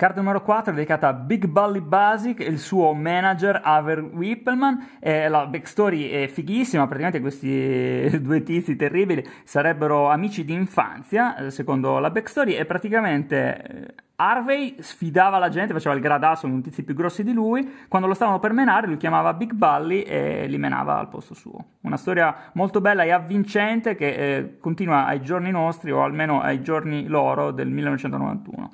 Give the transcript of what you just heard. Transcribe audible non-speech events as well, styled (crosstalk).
Carta numero 4 è dedicata a Big Bully Basic e il suo manager Aver Whippleman. Eh, la backstory è fighissima, praticamente questi (laughs) due tizi terribili sarebbero amici di infanzia, eh, secondo la backstory, e praticamente eh, Harvey sfidava la gente, faceva il gradasso con tizi più grossi di lui, quando lo stavano per menare lui chiamava Big Bully e li menava al posto suo. Una storia molto bella e avvincente che eh, continua ai giorni nostri o almeno ai giorni loro del 1991.